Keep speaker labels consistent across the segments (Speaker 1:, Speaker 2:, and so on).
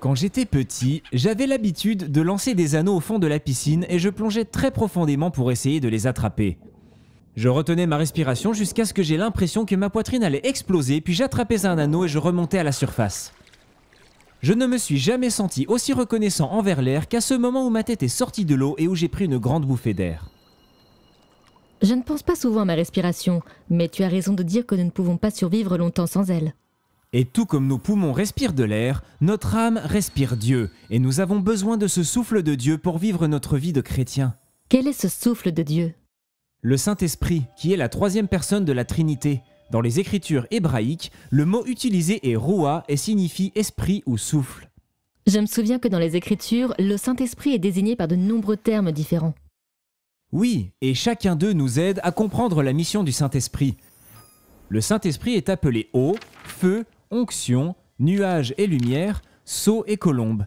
Speaker 1: Quand j'étais petit, j'avais l'habitude de lancer des anneaux au fond de la piscine et je plongeais très profondément pour essayer de les attraper. Je retenais ma respiration jusqu'à ce que j'ai l'impression que ma poitrine allait exploser, puis j'attrapais un anneau et je remontais à la surface. Je ne me suis jamais senti aussi reconnaissant envers l'air qu'à ce moment où ma tête est sortie de l'eau et où j'ai pris une grande bouffée d'air.
Speaker 2: Je ne pense pas souvent à ma respiration, mais tu as raison de dire que nous ne pouvons pas survivre longtemps sans elle.
Speaker 1: Et tout comme nos poumons respirent de l'air, notre âme respire Dieu, et nous avons besoin de ce souffle de Dieu pour vivre notre vie de chrétien. Quel est ce souffle de Dieu Le Saint-Esprit, qui est la troisième personne de la Trinité. Dans les écritures hébraïques, le mot utilisé est roua et signifie esprit ou souffle.
Speaker 2: Je me souviens que dans les Écritures, le Saint-Esprit est désigné par de nombreux termes différents.
Speaker 1: Oui, et chacun d'eux nous aide à comprendre la mission du Saint-Esprit. Le Saint-Esprit est appelé eau, feu onction, nuages et lumière, sceaux et colombes.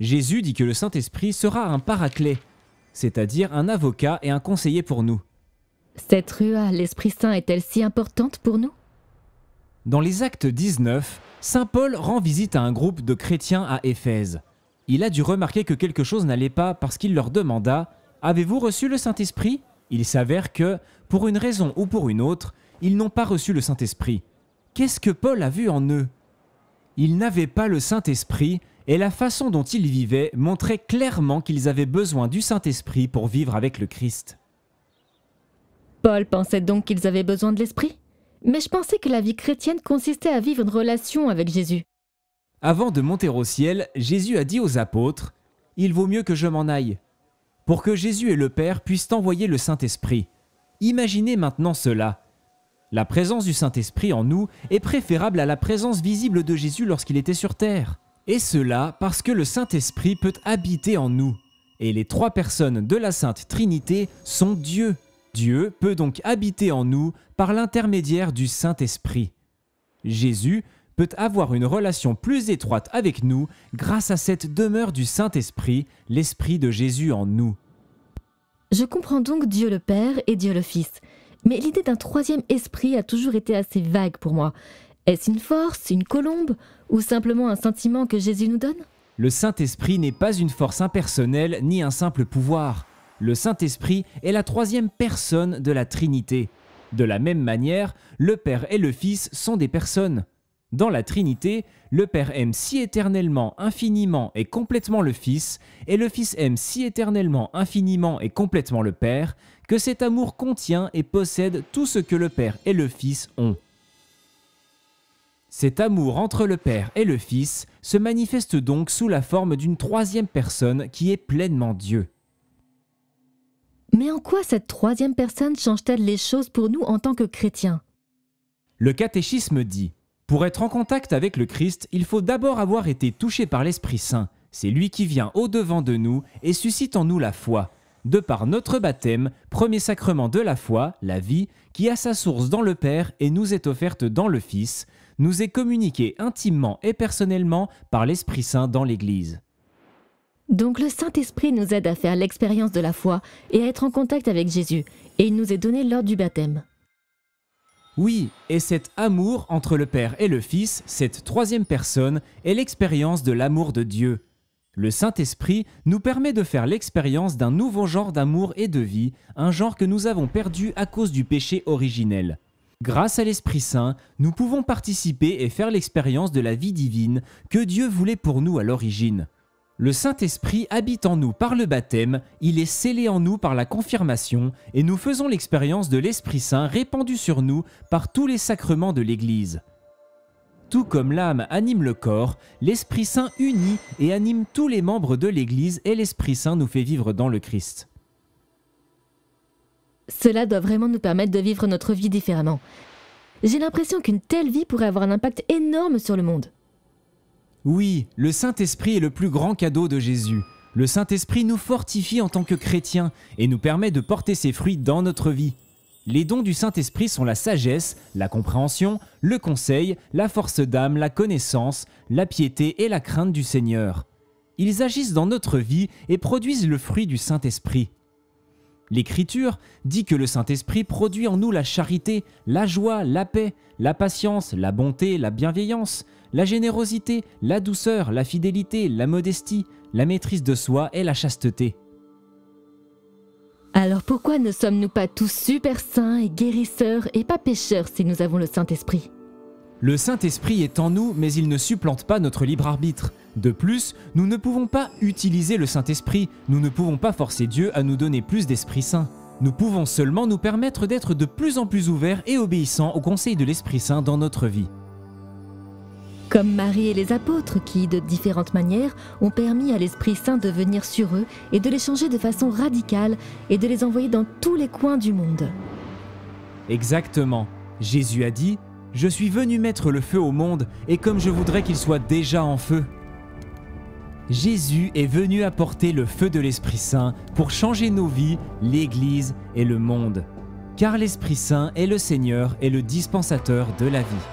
Speaker 1: Jésus dit que le Saint-Esprit sera un paraclet, c'est-à-dire un avocat et un conseiller pour nous. Cette
Speaker 2: à l'Esprit Saint, est-elle si importante pour nous
Speaker 1: Dans les Actes 19, Saint Paul rend visite à un groupe de chrétiens à Éphèse. Il a dû remarquer que quelque chose n'allait pas parce qu'il leur demanda Avez-vous reçu le Saint-Esprit Il s'avère que, pour une raison ou pour une autre, ils n'ont pas reçu le Saint-Esprit. Qu'est-ce que Paul a vu en eux Ils n'avaient pas le Saint-Esprit, et la façon dont ils vivaient montrait clairement qu'ils avaient besoin du Saint-Esprit pour vivre avec le Christ. Paul
Speaker 2: pensait donc qu'ils avaient besoin de l'Esprit Mais je pensais que la vie chrétienne consistait à vivre une relation avec Jésus.
Speaker 1: Avant de monter au ciel, Jésus a dit aux apôtres, Il vaut mieux que je m'en aille, pour que Jésus et le Père puissent envoyer le Saint-Esprit. Imaginez maintenant cela. La présence du Saint-Esprit en nous est préférable à la présence visible de Jésus lorsqu'il était sur terre. Et cela parce que le Saint-Esprit peut habiter en nous. Et les trois personnes de la Sainte Trinité sont Dieu. Dieu peut donc habiter en nous par l'intermédiaire du Saint-Esprit. Jésus peut avoir une relation plus étroite avec nous grâce à cette demeure du Saint-Esprit, l'Esprit de Jésus en nous.
Speaker 2: Je comprends donc Dieu le Père et Dieu le Fils. Mais l'idée d'un troisième esprit a toujours été assez vague pour moi. Est-ce une force, une colombe, ou simplement un sentiment que Jésus nous donne
Speaker 1: Le Saint-Esprit n'est pas une force impersonnelle ni un simple pouvoir. Le Saint-Esprit est la troisième personne de la Trinité. De la même manière, le Père et le Fils sont des personnes. Dans la Trinité, le Père aime si éternellement, infiniment et complètement le Fils, et le Fils aime si éternellement, infiniment et complètement le Père, que cet amour contient et possède tout ce que le Père et le Fils ont. Cet amour entre le Père et le Fils se manifeste donc sous la forme d'une troisième personne qui est pleinement Dieu.
Speaker 2: Mais en quoi cette troisième personne change-t-elle les choses pour nous en tant que chrétiens
Speaker 1: Le catéchisme dit Pour être en contact avec le Christ, il faut d'abord avoir été touché par l'Esprit Saint. C'est lui qui vient au-devant de nous et suscite en nous la foi, de par notre baptême, premier sacrement de la foi, la vie, qui a sa source dans le Père et nous est offerte dans le Fils, nous est communiquée intimement et personnellement par l'Esprit Saint dans l'Église.
Speaker 2: Donc le Saint-Esprit nous aide à faire l'expérience de la foi et à être en contact avec Jésus, et il nous est donné lors du baptême.
Speaker 1: Oui, et cet amour entre le Père et le Fils, cette troisième personne, est l'expérience de l'amour de Dieu. Le Saint-Esprit nous permet de faire l'expérience d'un nouveau genre d'amour et de vie, un genre que nous avons perdu à cause du péché originel. Grâce à l'Esprit Saint, nous pouvons participer et faire l'expérience de la vie divine que Dieu voulait pour nous à l'origine. Le Saint-Esprit habite en nous par le baptême, il est scellé en nous par la confirmation, et nous faisons l'expérience de l'Esprit Saint répandu sur nous par tous les sacrements de l'Église. Tout comme l'âme anime le corps, l'Esprit Saint unit et anime tous les membres de l'Église et l'Esprit Saint nous fait vivre dans le Christ.
Speaker 2: Cela doit vraiment nous permettre de vivre notre vie différemment. J'ai l'impression qu'une telle vie pourrait avoir un impact énorme sur le
Speaker 1: monde. Oui, le Saint-Esprit est le plus grand cadeau de Jésus. Le Saint-Esprit nous fortifie en tant que chrétiens et nous permet de porter ses fruits dans notre vie. Les dons du Saint-Esprit sont la sagesse, la compréhension, le conseil, la force d'âme, la connaissance, la piété et la crainte du Seigneur. Ils agissent dans notre vie et produisent le fruit du Saint-Esprit. L'Écriture dit que le Saint-Esprit produit en nous la charité, la joie, la paix, la patience, la bonté, la bienveillance, la générosité, la douceur, la fidélité, la modestie, la maîtrise de soi et la chasteté.
Speaker 2: Alors pourquoi ne sommes-nous pas tous super saints et guérisseurs et pas pécheurs si nous avons le Saint-Esprit
Speaker 1: Le Saint-Esprit est en nous, mais il ne supplante pas notre libre arbitre. De plus, nous ne pouvons pas utiliser le Saint-Esprit, nous ne pouvons pas forcer Dieu à nous donner plus d'Esprit Saint. Nous pouvons seulement nous permettre d'être de plus en plus ouverts et obéissants aux conseils de l'Esprit Saint dans notre vie
Speaker 2: comme Marie et les apôtres qui, de différentes manières, ont permis à l'Esprit Saint de venir sur eux et de les changer de façon radicale et de les envoyer dans tous les coins du monde.
Speaker 1: Exactement. Jésus a dit, Je suis venu mettre le feu au monde, et comme je voudrais qu'il soit déjà en feu. Jésus est venu apporter le feu de l'Esprit Saint pour changer nos vies, l'Église et le monde. Car l'Esprit Saint est le Seigneur et le dispensateur de la vie.